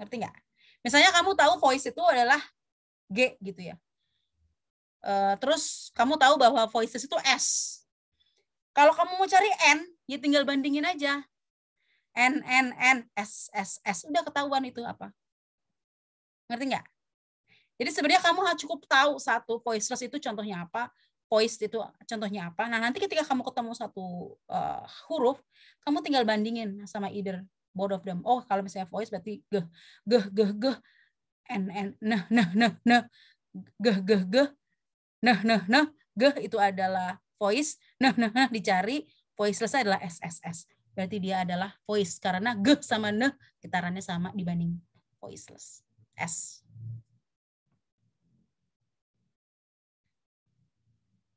Ngerti nggak? Misalnya kamu tahu voice itu adalah G gitu ya. Uh, terus kamu tahu bahwa voices itu S. Kalau kamu mau cari N, ya tinggal bandingin aja. N, N, N, S, S, S. Udah ketahuan itu apa. Ngerti nggak? Jadi sebenarnya kamu cukup tahu satu voiceless itu contohnya apa, voice itu contohnya apa. Nah nanti ketika kamu ketemu satu uh, huruf, kamu tinggal bandingin sama either both of them. Oh kalau misalnya voice berarti geh, geh, geh, geh n n nah nah nah nah geh geh geh nah nah nah geh itu adalah voice nah nah nah dicari voiceless adalah sss berarti dia adalah voice karena geh sama neh getarannya sama dibanding voiceless s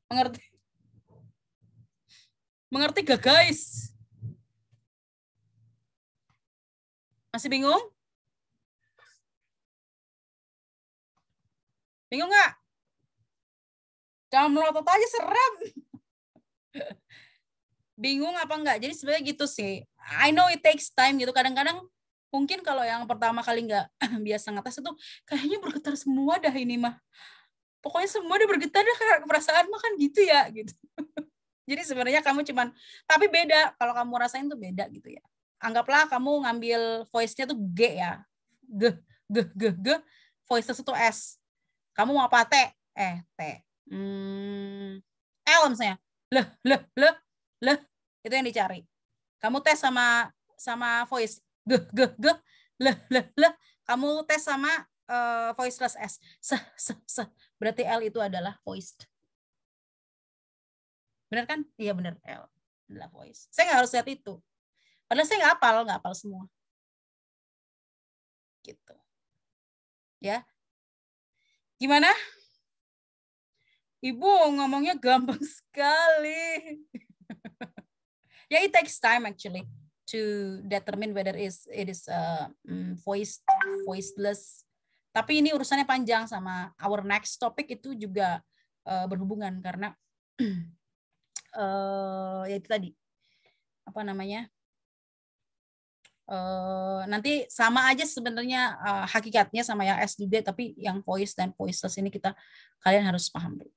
mengerti mengerti gak guys masih bingung Bingung nggak? Jangan melotot aja serem. Bingung apa nggak? Jadi sebenarnya gitu sih. I know it takes time gitu. Kadang-kadang mungkin kalau yang pertama kali nggak biasa ngetes itu kayaknya bergetar semua dah ini mah. Pokoknya semua udah bergetar dah karena perasaan mah kan gitu ya gitu. Jadi sebenarnya kamu cuman tapi beda kalau kamu rasain tuh beda gitu ya. Anggaplah kamu ngambil voice-nya tuh G ya. G, G, G, G. voice-nya tuh S kamu mau apa T? Eh, T. Hmm, L misalnya. le le le le Itu yang dicari. Kamu tes sama sama voice. ge ge ge le le le Kamu tes sama uh, eh, voiceless S. se se se Berarti L itu adalah voiced. Benar kan? Iya benar L adalah voice. Saya nggak harus lihat itu. Padahal saya nggak apal, nggak apal semua. Gitu. Ya, Gimana? Ibu ngomongnya gampang sekali. yeah, it takes time actually to determine whether is it is uh, mm, voice voiceless. Tapi ini urusannya panjang sama our next topic itu juga uh, berhubungan karena uh, ya itu tadi apa namanya Eh, nanti sama aja sebenarnya eh, hakikatnya sama yang SDD tapi yang voice dan voiceless ini kita kalian harus paham dulu.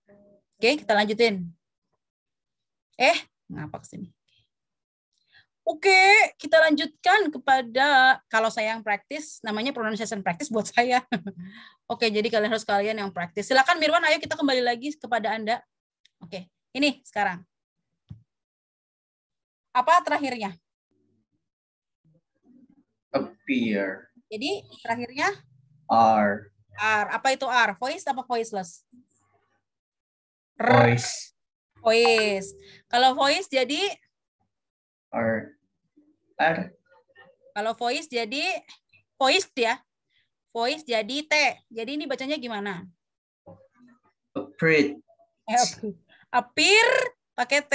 Oke, okay, kita lanjutin. Eh, ngapa kesini? Oke, okay, kita lanjutkan kepada kalau saya yang praktis, namanya pronunciation practice buat saya. Oke, okay, jadi kalian harus kalian yang praktis. Silakan Mirwan, ayo kita kembali lagi kepada Anda. Oke, okay, ini sekarang. Apa terakhirnya? Appear. Jadi terakhirnya? R. R. Apa itu R? Voice apa voiceless? R. Voice. Voice. Kalau voice jadi? R. R. Kalau voice jadi Voice ya. Voice jadi T. Jadi ini bacanya gimana? Eh, appear. appear pakai T.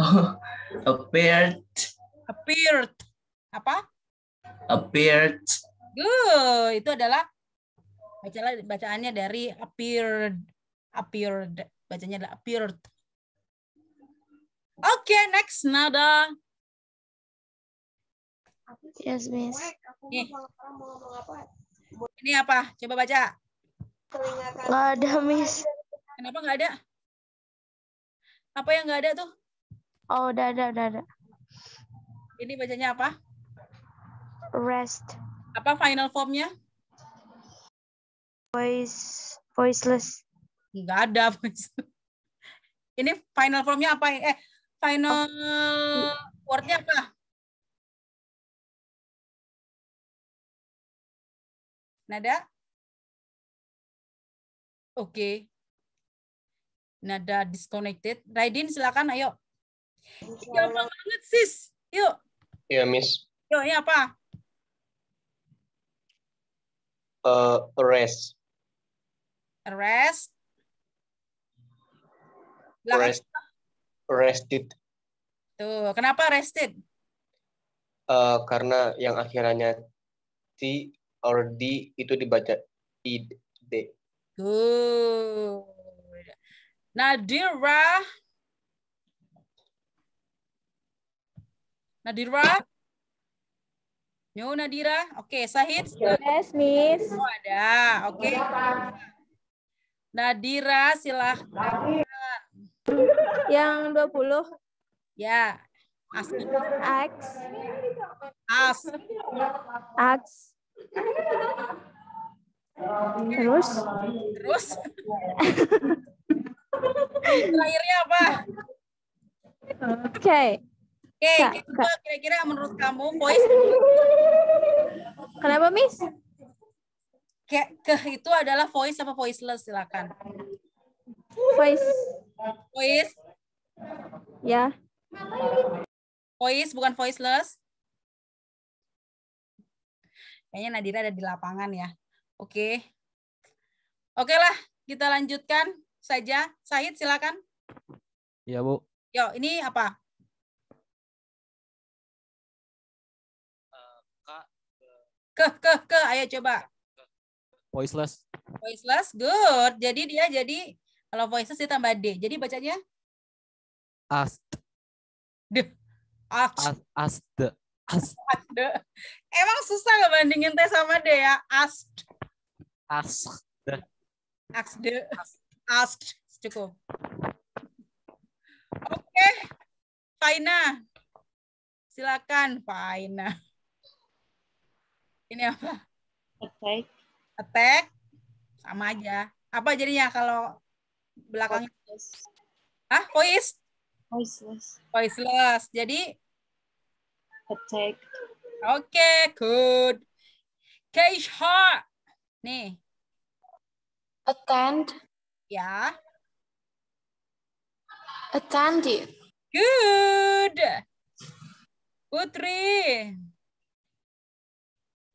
Appear. appeared. Appeared. Apa? appeared. Good. Itu adalah bacalah bacaannya dari appeared appeared bacanya adalah appeared. Oke, okay, next Nada. Yes, Miss. Nih. Ini apa? Coba baca. Nggak ada, Miss. Kenapa nggak ada? Apa yang nggak ada tuh? Oh, udah ada, udah ada. Ini bacanya apa? rest. Apa final formnya? Voice, voiceless. Enggak ada voice. Ini final formnya apa? Eh, final wordnya apa? Nada? Oke. Okay. Nada disconnected. Raidin silakan ayo. Gampang banget sis. Yuk. Iya, Miss. Yuk, ini apa? uh, arrest. Arrest. Arrest. Arrested. Tuh, kenapa arrested? Uh, karena yang akhirannya T or D itu dibaca id. D. Good. Nadira. Nadira. Yo Nadira, oke okay. Sahid. Yes, Miss. Oh, ada, oke. Okay. Nadira silahkan. Yang 20. Ya. as, x, as, x, Terus? Terus? Terakhirnya apa? Oke. Okay. Oke, okay, gitu, kira-kira menurut kamu voice Kenapa, Miss? Ke, ke itu adalah voice apa voiceless, silakan. Voice. Voice. Ya. Voice bukan voiceless. Kayaknya Nadira ada di lapangan ya. Oke. Oke lah, kita lanjutkan saja. Sahid silakan. Iya, Bu. Yo, ini apa? Ke, ke, ke. Ayo coba. Voiceless. Voiceless, good. Jadi dia jadi, kalau voiceless ditambah D. Jadi bacanya? Ast. ask Ast. Ast. de Emang susah nggak bandingin T sama D ya? Ast. Ast. Ast. Ast. Cukup. Oke. Okay. Faina. Silakan, Faina. Ini apa? Attack. Attack. Sama aja. Apa jadinya kalau belakangnya? Ah, voice? Voiceless. Voiceless. Jadi? Attack. Oke, okay, good. Cage heart. Nih. Attend. Ya. Attended. Good. Putri.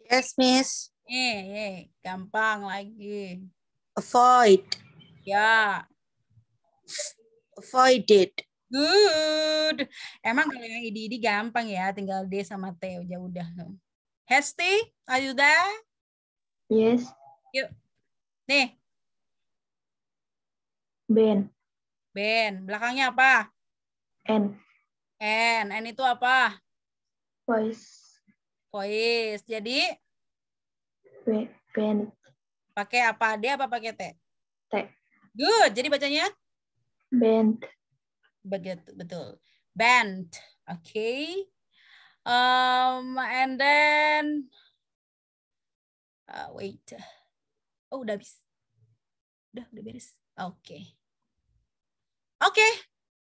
Yes, Miss. Eh, eh, gampang lagi. Avoid. Ya. Avoided. Good. Emang kalau yang ini ini gampang ya, tinggal D sama T aja udah. Hesti, are you there? Yes. Yuk. Nih. Ben. Ben. Belakangnya apa? N. N. N itu apa? Voice. Kois. Jadi Benit. Pakai apa? D apa pakai T? T. Good. Jadi bacanya? Bent. Begitu, betul. Bent. Oke. Okay. Um, and then uh, wait. Oh, udah habis. Udah, udah beres. Oke. Okay. Oke. Okay.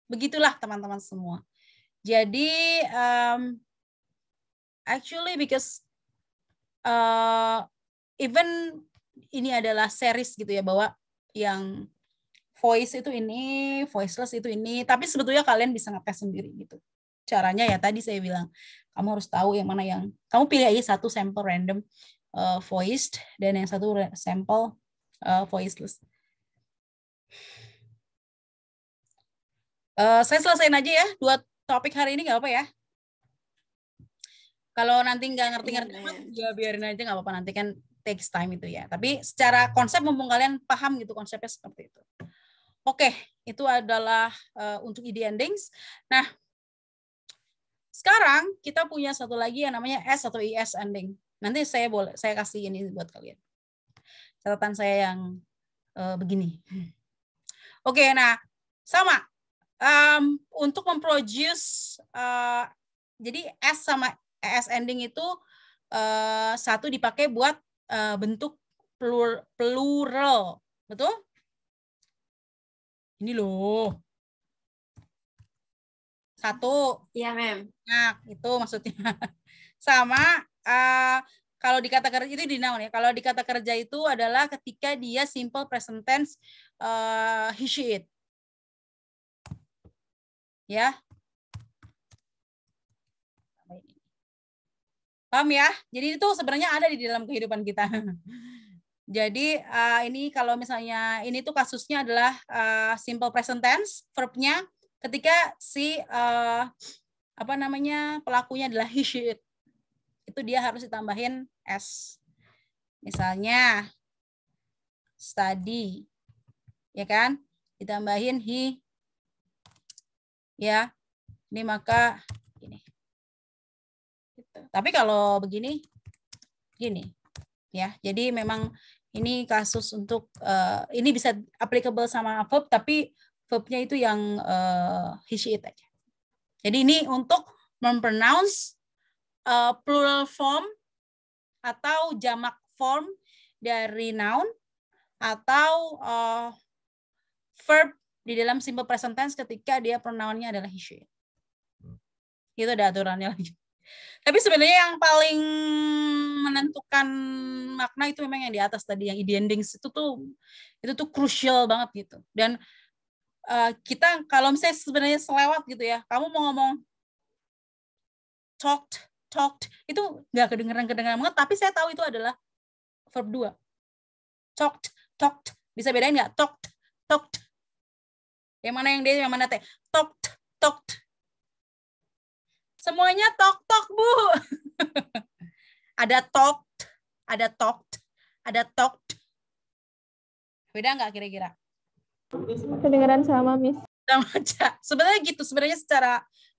Begitulah teman-teman semua. Jadi um, actually because uh, even ini adalah series gitu ya bahwa yang voice itu ini, voiceless itu ini, tapi sebetulnya kalian bisa ngetes sendiri gitu. Caranya ya tadi saya bilang, kamu harus tahu yang mana yang kamu pilih aja satu sampel random uh, voiced dan yang satu sampel uh, voiceless. Uh, saya selesaiin aja ya dua topik hari ini nggak apa ya kalau nanti nggak ngerti-ngerti yeah. Iya. ya biarin aja nggak apa-apa. Nanti kan takes time itu ya. Tapi secara konsep mumpung kalian paham gitu konsepnya seperti itu. Oke, okay, itu adalah uh, untuk ide endings. Nah, sekarang kita punya satu lagi yang namanya S atau IS ending. Nanti saya boleh saya kasih ini buat kalian. Catatan saya yang uh, begini. Oke, okay, nah sama um, untuk memproduce uh, jadi S sama ES ending itu uh, satu dipakai buat uh, bentuk plur, plural, betul? Ini loh. Satu. Iya, Mem. Nah, itu maksudnya. Sama uh, kalau di kata kerja itu di noun ya. Kalau di kata kerja itu adalah ketika dia simple present tense uh, he she it. Ya. Paham ya? Jadi itu sebenarnya ada di dalam kehidupan kita. Jadi uh, ini kalau misalnya ini tuh kasusnya adalah uh, simple present tense verbnya ketika si uh, apa namanya pelakunya adalah he she Itu dia harus ditambahin s. Misalnya study ya kan? Ditambahin he ya. Ini maka tapi kalau begini, gini, ya. Jadi memang ini kasus untuk uh, ini bisa applicable sama verb, tapi verbnya itu yang uh, he she it aja. Jadi ini untuk mempronounce uh, plural form atau jamak form dari noun atau uh, verb di dalam simple present tense ketika dia pronounnya adalah he she. Hmm. Itu ada aturannya lagi tapi sebenarnya yang paling menentukan makna itu memang yang di atas tadi yang ending itu tuh itu tuh krusial banget gitu dan uh, kita kalau misalnya sebenarnya selewat gitu ya kamu mau ngomong talked talked itu nggak kedengeran kedengeran banget tapi saya tahu itu adalah verb dua talked talked bisa bedain nggak talked talked yang mana yang dia yang mana teh talked talked Semuanya tok-tok, Bu. ada tok, ada tok, ada tok. Beda nggak kira-kira? Kedengaran sama, Miss. Sama aja. Sebenarnya gitu. Sebenarnya secara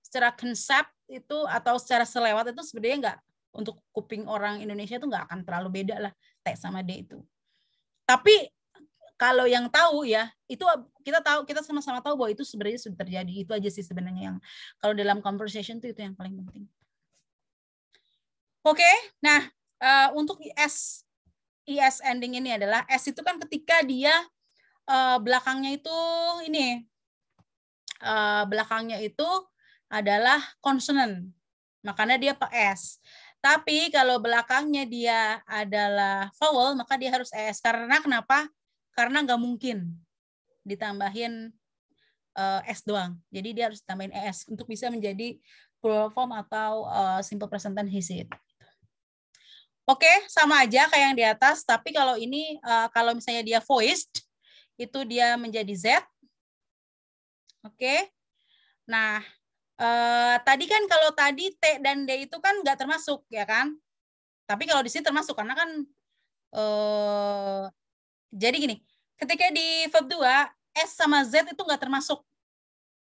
secara konsep itu atau secara selewat itu sebenarnya nggak untuk kuping orang Indonesia itu nggak akan terlalu beda lah T sama D itu. Tapi kalau yang tahu ya itu kita tahu kita sama-sama tahu bahwa itu sebenarnya sudah terjadi itu aja sih sebenarnya yang kalau dalam conversation itu itu yang paling penting oke okay? nah uh, untuk is is ending ini adalah s itu kan ketika dia uh, belakangnya itu ini uh, belakangnya itu adalah konsonan makanya dia PS. Tapi kalau belakangnya dia adalah vowel, maka dia harus ES. Karena kenapa? karena nggak mungkin ditambahin uh, S doang. Jadi dia harus tambahin ES untuk bisa menjadi plural form atau uh, simple present tense it. Oke, okay, sama aja kayak yang di atas, tapi kalau ini uh, kalau misalnya dia voiced itu dia menjadi Z. Oke. Okay. Nah, uh, tadi kan kalau tadi T dan D itu kan nggak termasuk ya kan? Tapi kalau di sini termasuk karena kan uh, jadi gini, ketika di verb 2, S sama Z itu nggak termasuk.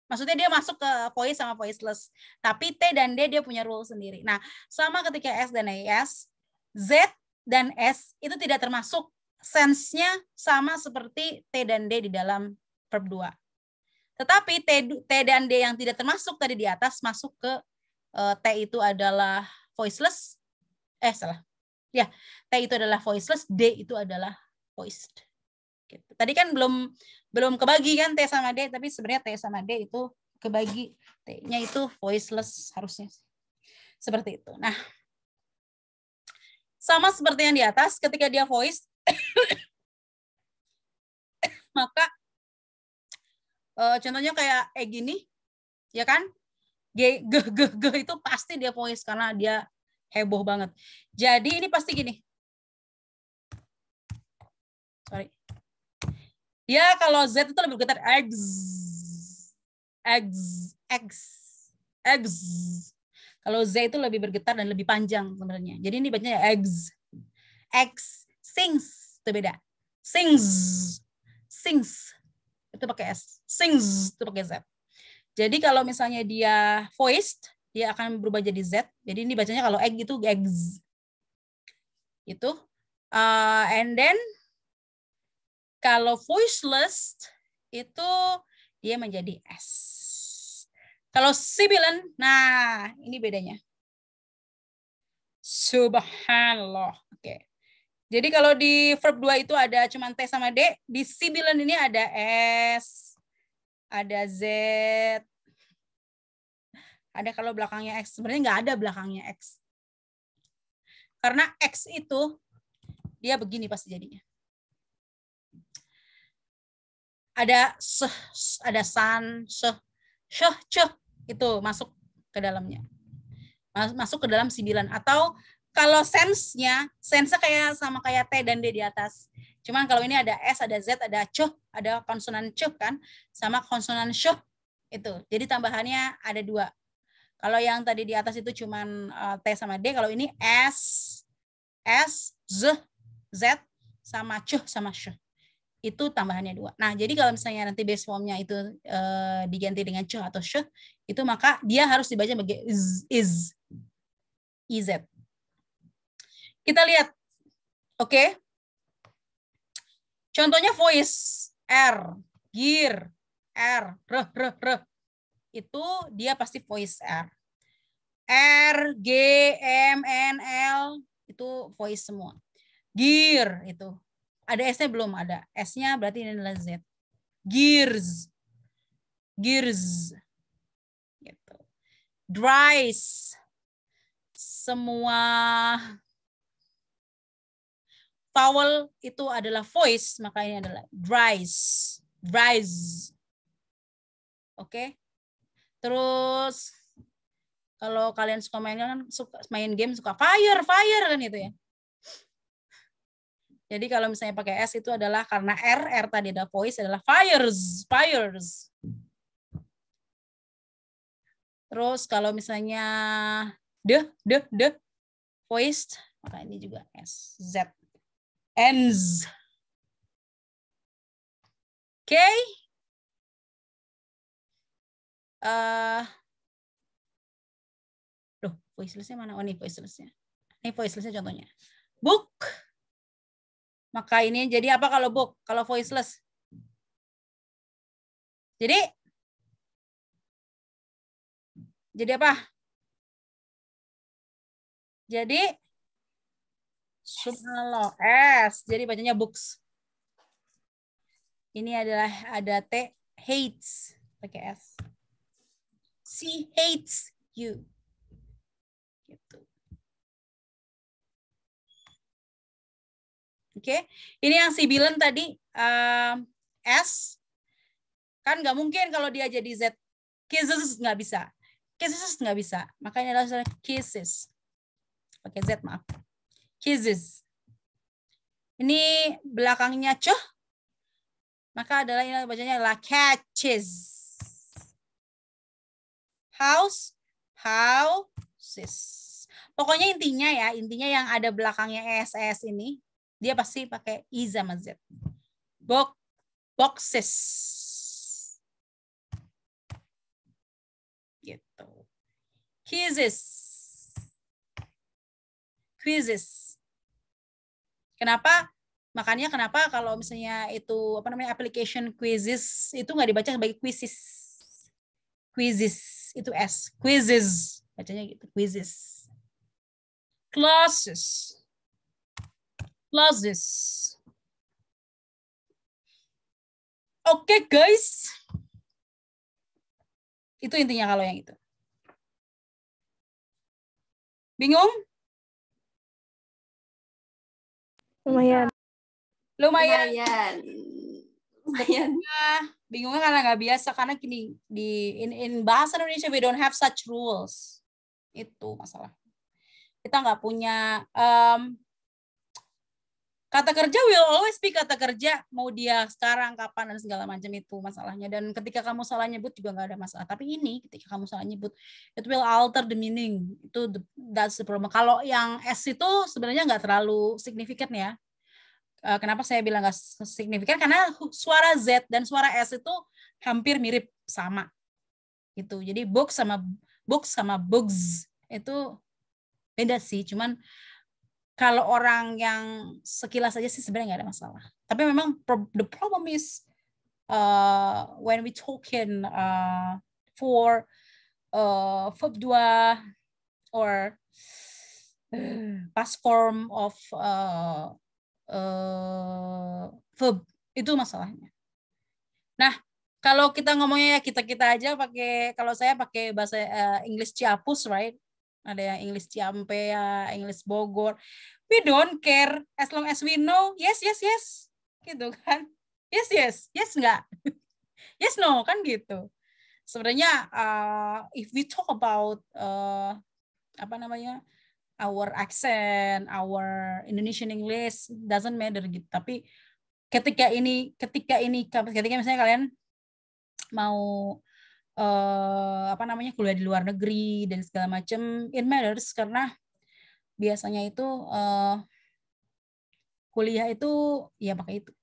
Maksudnya dia masuk ke voice sama voiceless. Tapi T dan D dia punya rule sendiri. Nah, sama ketika S dan AS, Z dan S itu tidak termasuk. Sense-nya sama seperti T dan D di dalam verb 2. Tetapi T, T dan D yang tidak termasuk tadi di atas masuk ke uh, T itu adalah voiceless. Eh, salah. Ya, T itu adalah voiceless, D itu adalah poised. Gitu. Tadi kan belum belum kebagi kan T sama D, tapi sebenarnya T sama D itu kebagi. T-nya itu voiceless harusnya. Seperti itu. Nah, sama seperti yang di atas, ketika dia voice, maka eh, contohnya kayak E gini, ya kan? G, G, G itu pasti dia voice karena dia heboh banget. Jadi ini pasti gini. Sorry. Ya, kalau Z itu lebih bergetar X. X. X. X. Kalau Z itu lebih bergetar dan lebih panjang sebenarnya. Jadi ini bacanya X. Ya, X. Sings. Itu beda. Sings. Sings. Itu pakai S. Sings. Itu pakai Z. Jadi kalau misalnya dia voiced, dia akan berubah jadi Z. Jadi ini bacanya kalau egg itu eggs. Itu. Uh, and then kalau voiceless itu dia menjadi S. Kalau sibilan, nah ini bedanya. Subhanallah. Oke. Jadi kalau di verb 2 itu ada cuma T sama D, di sibilan ini ada S, ada Z, ada kalau belakangnya X. Sebenarnya nggak ada belakangnya X. Karena X itu dia begini pasti jadinya ada se, ada san, se, se, ceh itu masuk ke dalamnya. Masuk ke dalam sembilan. atau kalau sense-nya, sense kayak sama kayak T dan D di atas. Cuman kalau ini ada S, ada Z, ada C, ada konsonan C kan, sama konsonan sh itu. Jadi tambahannya ada dua. Kalau yang tadi di atas itu cuman eh, T sama D, kalau ini S, S, Z, Z, sama C sama sh itu tambahannya dua. Nah, jadi kalau misalnya nanti base formnya itu e, diganti dengan ch atau sh, itu maka dia harus dibaca sebagai is, is, iz. Kita lihat, oke? Okay? Contohnya voice, r, gear, r, r, r, r, Itu dia pasti voice r. R, G, M, N, L, itu voice semua. Gear, itu ada S-nya belum ada. S-nya berarti ini adalah Z. Gears. Gears. Gitu. Dries. Semua vowel itu adalah voice, maka ini adalah dries. Dries. Oke. Okay? Terus kalau kalian suka main kan suka main game suka fire fire kan itu ya jadi kalau misalnya pakai S itu adalah karena R, R tadi ada voice adalah fires, fires. Terus kalau misalnya de, de, de, voiced, maka ini juga S, Z, ends. Oke. Okay. Uh, eh, Duh, voicelessnya mana? Oh, ini voicelessnya. Ini voicelessnya contohnya. Book. Maka ini jadi apa kalau book? Kalau voiceless? Jadi jadi apa? Jadi subhanallah S. Jadi bacanya books. Ini adalah ada T hates pakai S. She hates you. Oke, ini yang si Bilen tadi uh, S kan nggak mungkin kalau dia jadi Z kisses nggak bisa kisses nggak bisa makanya adalah kisses pakai Z maaf kisses ini belakangnya cuh maka adalah ini bacanya adalah catches house houses pokoknya intinya ya intinya yang ada belakangnya S, S ini dia pasti pakai i sama z. Box, boxes. Gitu. Quizzes. Quizzes. Kenapa? Makanya kenapa kalau misalnya itu apa namanya application quizzes itu nggak dibaca sebagai quizzes. Quizzes itu S, quizzes bacanya gitu, quizzes. Classes losses. Oke okay, guys, itu intinya kalau yang itu. Bingung? Lumayan. Lumayan. Lumayan. Lumayan. Bingungnya karena nggak biasa karena gini di in, in bahasa Indonesia we don't have such rules. Itu masalah. Kita nggak punya um, kata kerja will always be kata kerja mau dia sekarang kapan dan segala macam itu masalahnya dan ketika kamu salah nyebut juga nggak ada masalah tapi ini ketika kamu salah nyebut it will alter the meaning itu the, that's the problem kalau yang s itu sebenarnya nggak terlalu signifikan ya eh, kenapa saya bilang nggak signifikan karena suara z dan suara s itu hampir mirip sama itu jadi book sama book sama books itu beda sih cuman kalau orang yang sekilas aja sih sebenarnya nggak ada masalah. Tapi memang the problem is uh, when we talking uh, for uh, verb dua or past form of uh, uh, verb itu masalahnya. Nah, kalau kita ngomongnya ya kita kita aja pakai kalau saya pakai bahasa uh, English Ciapus, right? ada yang English Ciampea, ya, English Bogor. We don't care as long as we know yes yes yes gitu kan. Yes yes, yes enggak. yes no kan gitu. Sebenarnya uh, if we talk about uh, apa namanya? our accent, our Indonesian English doesn't matter gitu. Tapi ketika ini ketika ini ketika misalnya kalian mau uh, apa namanya kuliah di luar negeri dan segala macam it matters karena biasanya itu uh, kuliah itu ya pakai itu